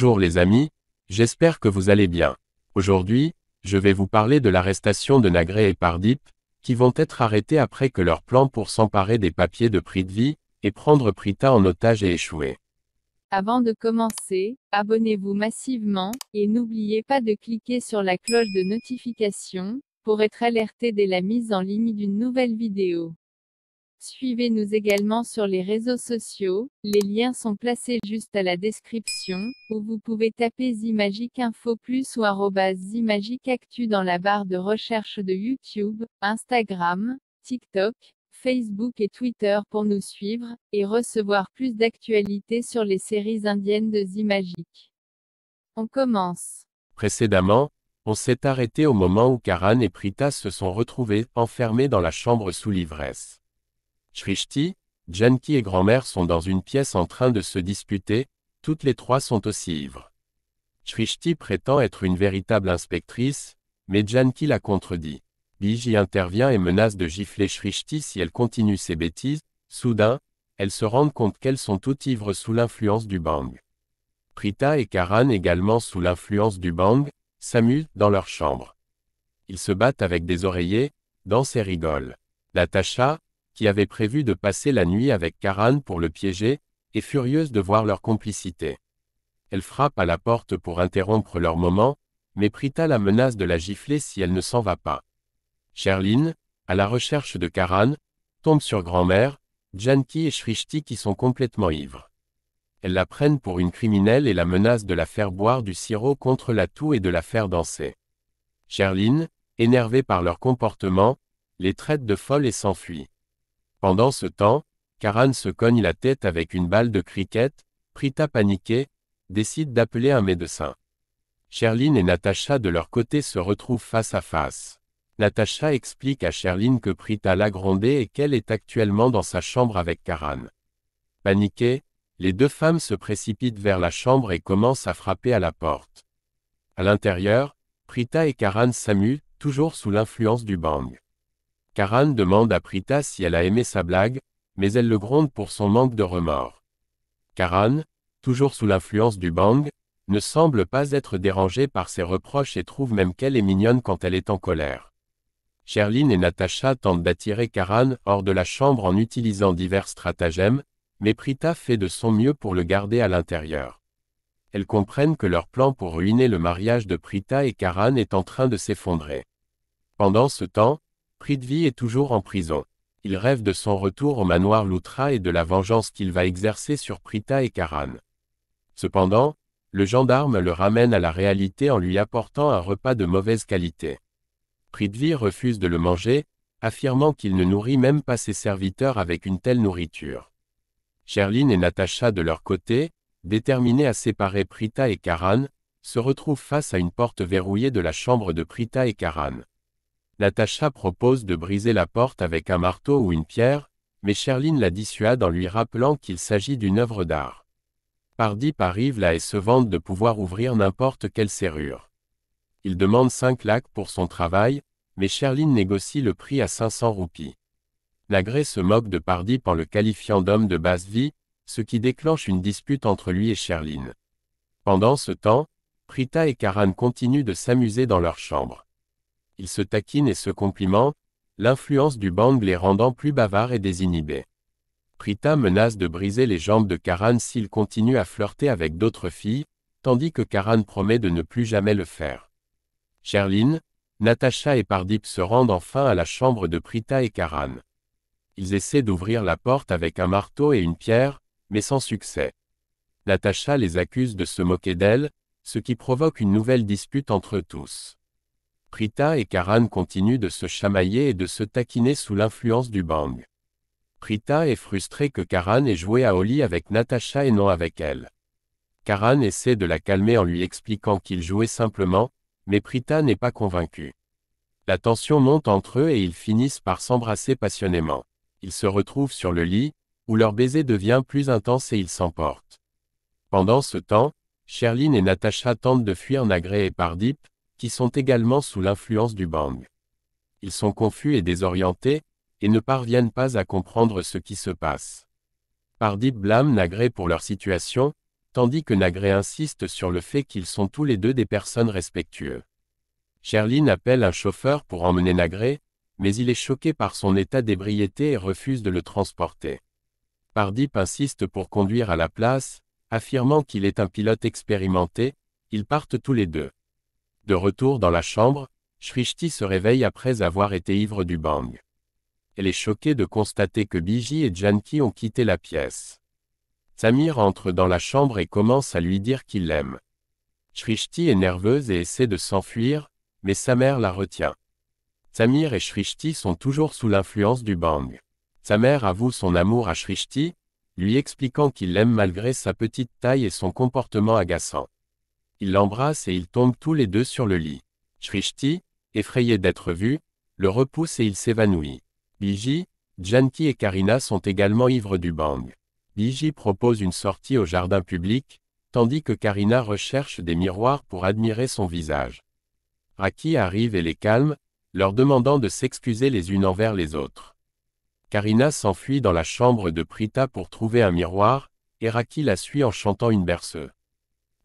Bonjour les amis, j'espère que vous allez bien. Aujourd'hui, je vais vous parler de l'arrestation de Nagré et Pardip, qui vont être arrêtés après que leur plan pour s'emparer des papiers de prix de vie, et prendre Prita en otage ait échoué. Avant de commencer, abonnez-vous massivement, et n'oubliez pas de cliquer sur la cloche de notification, pour être alerté dès la mise en ligne d'une nouvelle vidéo. Suivez-nous également sur les réseaux sociaux, les liens sont placés juste à la description, ou vous pouvez taper ZimagicInfo Info Plus ou Zimagic Actu dans la barre de recherche de YouTube, Instagram, TikTok, Facebook et Twitter pour nous suivre, et recevoir plus d'actualités sur les séries indiennes de Zimagic. On commence. Précédemment, on s'est arrêté au moment où Karan et Prita se sont retrouvés enfermés dans la chambre sous l'ivresse. Shrishti, Janki et grand-mère sont dans une pièce en train de se disputer, toutes les trois sont aussi ivres. Shrishti prétend être une véritable inspectrice, mais Janki la contredit. Biji intervient et menace de gifler Shrishti si elle continue ses bêtises, soudain, elles se rendent compte qu'elles sont toutes ivres sous l'influence du bang. Prita et Karan également sous l'influence du bang, s'amusent dans leur chambre. Ils se battent avec des oreillers, dansent et rigolent. tacha, qui avait prévu de passer la nuit avec Karan pour le piéger, est furieuse de voir leur complicité. Elle frappe à la porte pour interrompre leur moment, mais Prita la menace de la gifler si elle ne s'en va pas. Cherline, à la recherche de Karan, tombe sur grand-mère, Janki et Shrishti qui sont complètement ivres. Elles la prennent pour une criminelle et la menacent de la faire boire du sirop contre la toux et de la faire danser. Cherline, énervée par leur comportement, les traite de folles et s'enfuit. Pendant ce temps, Karan se cogne la tête avec une balle de cricket, Prita paniquée, décide d'appeler un médecin. Sherlyn et Natasha de leur côté se retrouvent face à face. Natasha explique à Sherlyn que Prita l'a grondée et qu'elle est actuellement dans sa chambre avec Karan. Paniquées, les deux femmes se précipitent vers la chambre et commencent à frapper à la porte. À l'intérieur, Prita et Karan s'amusent, toujours sous l'influence du bang. Karan demande à Prita si elle a aimé sa blague, mais elle le gronde pour son manque de remords. Karan, toujours sous l'influence du bang, ne semble pas être dérangée par ses reproches et trouve même qu'elle est mignonne quand elle est en colère. Sherlyn et Natasha tentent d'attirer Karan hors de la chambre en utilisant divers stratagèmes, mais Prita fait de son mieux pour le garder à l'intérieur. Elles comprennent que leur plan pour ruiner le mariage de Prita et Karan est en train de s'effondrer. Pendant ce temps, Prithvi est toujours en prison. Il rêve de son retour au manoir Loutra et de la vengeance qu'il va exercer sur Prita et Karan. Cependant, le gendarme le ramène à la réalité en lui apportant un repas de mauvaise qualité. Prithvi refuse de le manger, affirmant qu'il ne nourrit même pas ses serviteurs avec une telle nourriture. Cherline et Natasha de leur côté, déterminés à séparer Prita et Karan, se retrouvent face à une porte verrouillée de la chambre de Prita et Karan. Natacha propose de briser la porte avec un marteau ou une pierre, mais Sherline la dissuade en lui rappelant qu'il s'agit d'une œuvre d'art. Pardip arrive là et se vante de pouvoir ouvrir n'importe quelle serrure. Il demande 5 lacs pour son travail, mais Sherline négocie le prix à 500 roupies. Nagré se moque de Pardip en le qualifiant d'homme de basse vie, ce qui déclenche une dispute entre lui et Sherline. Pendant ce temps, Prita et Karan continuent de s'amuser dans leur chambre ils se taquinent et se complimentent, l'influence du bang les rendant plus bavards et désinhibés. Prita menace de briser les jambes de Karan s'il continue à flirter avec d'autres filles, tandis que Karan promet de ne plus jamais le faire. Sherline, Natacha et Pardip se rendent enfin à la chambre de Prita et Karan. Ils essaient d'ouvrir la porte avec un marteau et une pierre, mais sans succès. Natacha les accuse de se moquer d'elle, ce qui provoque une nouvelle dispute entre tous. Prita et Karan continuent de se chamailler et de se taquiner sous l'influence du bang. Prita est frustrée que Karan ait joué à Oli avec Natacha et non avec elle. Karan essaie de la calmer en lui expliquant qu'il jouait simplement, mais Prita n'est pas convaincue. La tension monte entre eux et ils finissent par s'embrasser passionnément. Ils se retrouvent sur le lit, où leur baiser devient plus intense et ils s'emportent. Pendant ce temps, Sherlyn et Natacha tentent de fuir Nagré et Pardip, qui sont également sous l'influence du bang. Ils sont confus et désorientés, et ne parviennent pas à comprendre ce qui se passe. Pardip blâme Nagré pour leur situation, tandis que Nagré insiste sur le fait qu'ils sont tous les deux des personnes respectueuses. Sherlyn appelle un chauffeur pour emmener Nagré, mais il est choqué par son état d'ébriété et refuse de le transporter. Pardip insiste pour conduire à la place, affirmant qu'il est un pilote expérimenté, ils partent tous les deux. De retour dans la chambre, Shrishti se réveille après avoir été ivre du bang. Elle est choquée de constater que Biji et Janki ont quitté la pièce. Samir entre dans la chambre et commence à lui dire qu'il l'aime. Shrishti est nerveuse et essaie de s'enfuir, mais sa mère la retient. Samir et Shrishti sont toujours sous l'influence du bang. Sa mère avoue son amour à Shrishti, lui expliquant qu'il l'aime malgré sa petite taille et son comportement agaçant il l'embrasse et ils tombent tous les deux sur le lit. Shrishti, effrayé d'être vu, le repousse et il s'évanouit. Biji, Janki et Karina sont également ivres du bang. Biji propose une sortie au jardin public, tandis que Karina recherche des miroirs pour admirer son visage. Raki arrive et les calme, leur demandant de s'excuser les unes envers les autres. Karina s'enfuit dans la chambre de Prita pour trouver un miroir, et Raki la suit en chantant une berceuse.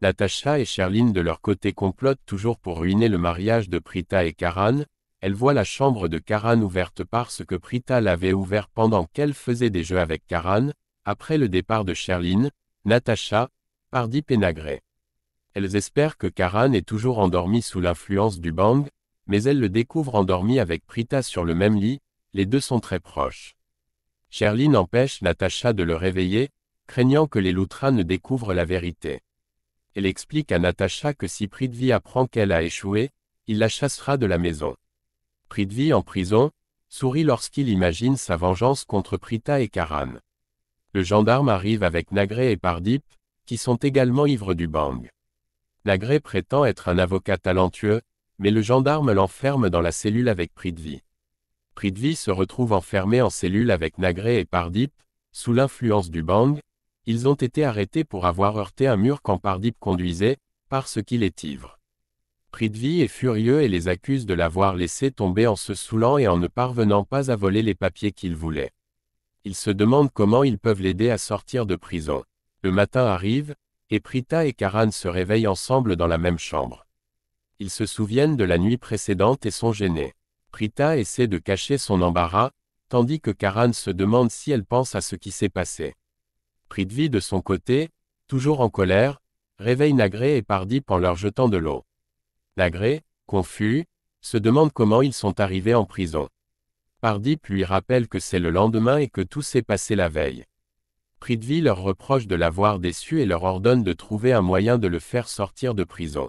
Natasha et Sherline de leur côté complotent toujours pour ruiner le mariage de Prita et Karan, elle voit la chambre de Karan ouverte parce que Prita l'avait ouverte pendant qu'elle faisait des jeux avec Karan, après le départ de Sherline, Natacha, Pardi Pénagré. Elles espèrent que Karan est toujours endormi sous l'influence du bang, mais elles le découvrent endormi avec Prita sur le même lit, les deux sont très proches. Sherline empêche Natacha de le réveiller, craignant que les Loutras ne découvrent la vérité elle explique à Natacha que si Prithvi apprend qu'elle a échoué, il la chassera de la maison. Prithvi en prison, sourit lorsqu'il imagine sa vengeance contre Prita et Karan. Le gendarme arrive avec Nagré et Pardip, qui sont également ivres du bang. Nagré prétend être un avocat talentueux, mais le gendarme l'enferme dans la cellule avec Prithvi. Prithvi se retrouve enfermé en cellule avec Nagré et Pardip, sous l'influence du bang, ils ont été arrêtés pour avoir heurté un mur quand Pardip conduisait, parce qu'il est ivre. Prithvi est furieux et les accuse de l'avoir laissé tomber en se saoulant et en ne parvenant pas à voler les papiers qu'il voulait. Ils se demandent comment ils peuvent l'aider à sortir de prison. Le matin arrive, et Prita et Karan se réveillent ensemble dans la même chambre. Ils se souviennent de la nuit précédente et sont gênés. Prita essaie de cacher son embarras, tandis que Karan se demande si elle pense à ce qui s'est passé. Prithvi de de son côté, toujours en colère, réveille Nagré et Pardip en leur jetant de l'eau. Nagré, confus, se demande comment ils sont arrivés en prison. Pardip lui rappelle que c'est le lendemain et que tout s'est passé la veille. Prithvi leur reproche de l'avoir déçu et leur ordonne de trouver un moyen de le faire sortir de prison.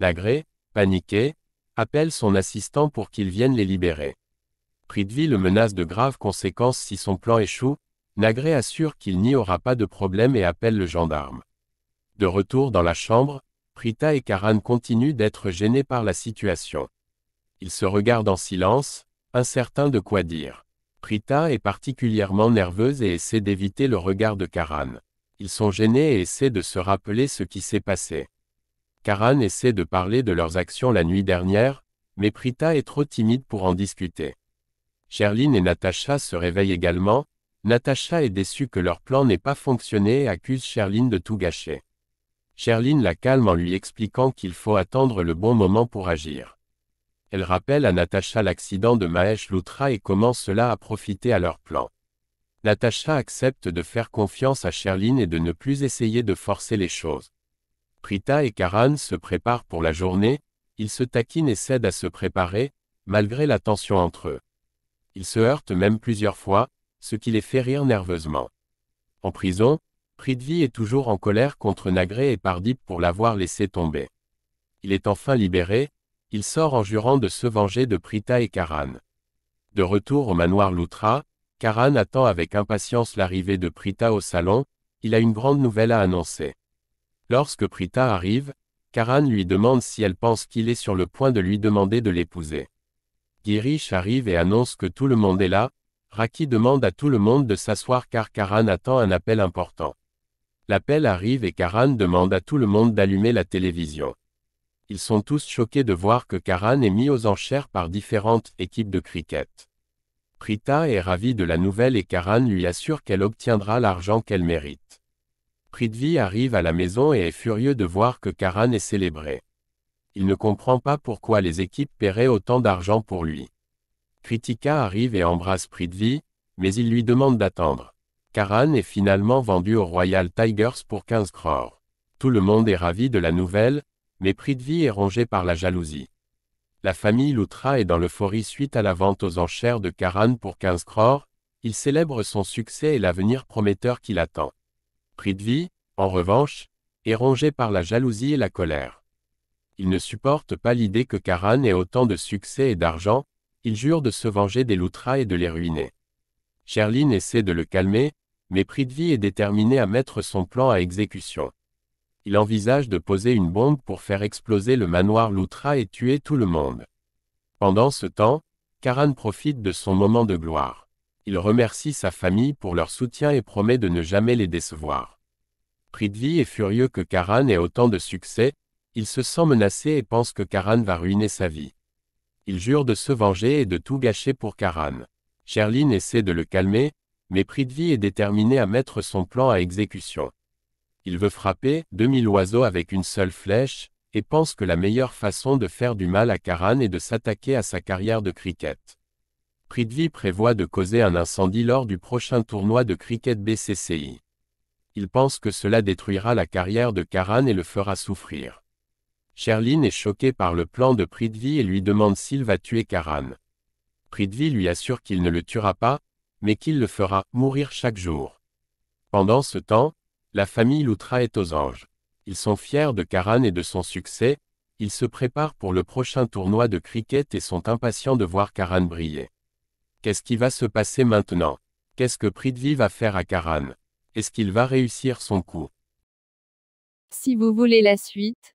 Nagré, paniqué, appelle son assistant pour qu'il vienne les libérer. Prithvi le menace de graves conséquences si son plan échoue, Nagré assure qu'il n'y aura pas de problème et appelle le gendarme. De retour dans la chambre, Prita et Karan continuent d'être gênés par la situation. Ils se regardent en silence, incertains de quoi dire. Prita est particulièrement nerveuse et essaie d'éviter le regard de Karan. Ils sont gênés et essaient de se rappeler ce qui s'est passé. Karan essaie de parler de leurs actions la nuit dernière, mais Prita est trop timide pour en discuter. Cherline et Natasha se réveillent également, Natacha est déçue que leur plan n'ait pas fonctionné et accuse Cherline de tout gâcher. Cherline la calme en lui expliquant qu'il faut attendre le bon moment pour agir. Elle rappelle à Natacha l'accident de Mahesh Loutra et comment cela a profité à leur plan. Natacha accepte de faire confiance à Cherline et de ne plus essayer de forcer les choses. Prita et Karan se préparent pour la journée, ils se taquinent et cèdent à se préparer, malgré la tension entre eux. Ils se heurtent même plusieurs fois, ce qui les fait rire nerveusement. En prison, Prithvi est toujours en colère contre Nagré et Pardip pour l'avoir laissé tomber. Il est enfin libéré, il sort en jurant de se venger de Prita et Karan. De retour au manoir Loutra, Karan attend avec impatience l'arrivée de Prita au salon, il a une grande nouvelle à annoncer. Lorsque Prita arrive, Karan lui demande si elle pense qu'il est sur le point de lui demander de l'épouser. Girish arrive et annonce que tout le monde est là, Raki demande à tout le monde de s'asseoir car Karan attend un appel important. L'appel arrive et Karan demande à tout le monde d'allumer la télévision. Ils sont tous choqués de voir que Karan est mis aux enchères par différentes équipes de cricket. Prita est ravie de la nouvelle et Karan lui assure qu'elle obtiendra l'argent qu'elle mérite. Prithvi arrive à la maison et est furieux de voir que Karan est célébré. Il ne comprend pas pourquoi les équipes paieraient autant d'argent pour lui. Kritika arrive et embrasse Prithvi, mais il lui demande d'attendre. Karan est finalement vendu aux Royal Tigers pour 15 crores. Tout le monde est ravi de la nouvelle, mais Prithvi est rongé par la jalousie. La famille Loutra est dans l'euphorie suite à la vente aux enchères de Karan pour 15 crores, il célèbre son succès et l'avenir prometteur qui l'attend. Prithvi, en revanche, est rongé par la jalousie et la colère. Il ne supporte pas l'idée que Karan ait autant de succès et d'argent, il jure de se venger des Loutras et de les ruiner. Sherlin essaie de le calmer, mais Prithvi est déterminé à mettre son plan à exécution. Il envisage de poser une bombe pour faire exploser le manoir Loutra et tuer tout le monde. Pendant ce temps, Karan profite de son moment de gloire. Il remercie sa famille pour leur soutien et promet de ne jamais les décevoir. Prithvi est furieux que Karan ait autant de succès, il se sent menacé et pense que Karan va ruiner sa vie. Il jure de se venger et de tout gâcher pour Karan. Sherlin essaie de le calmer, mais Pridvi est déterminé à mettre son plan à exécution. Il veut frapper 2000 oiseaux avec une seule flèche, et pense que la meilleure façon de faire du mal à Karan est de s'attaquer à sa carrière de cricket. Pridvi prévoit de causer un incendie lors du prochain tournoi de cricket BCCI. Il pense que cela détruira la carrière de Karan et le fera souffrir. Sherlin est choquée par le plan de Prithvi et lui demande s'il va tuer Karan. Prithvi lui assure qu'il ne le tuera pas, mais qu'il le fera mourir chaque jour. Pendant ce temps, la famille Loutra est aux anges. Ils sont fiers de Karan et de son succès, ils se préparent pour le prochain tournoi de cricket et sont impatients de voir Karan briller. Qu'est-ce qui va se passer maintenant Qu'est-ce que Prithvi va faire à Karan Est-ce qu'il va réussir son coup Si vous voulez la suite,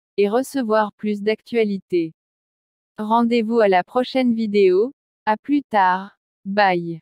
et recevoir plus d'actualités. Rendez-vous à la prochaine vidéo, à plus tard, bye.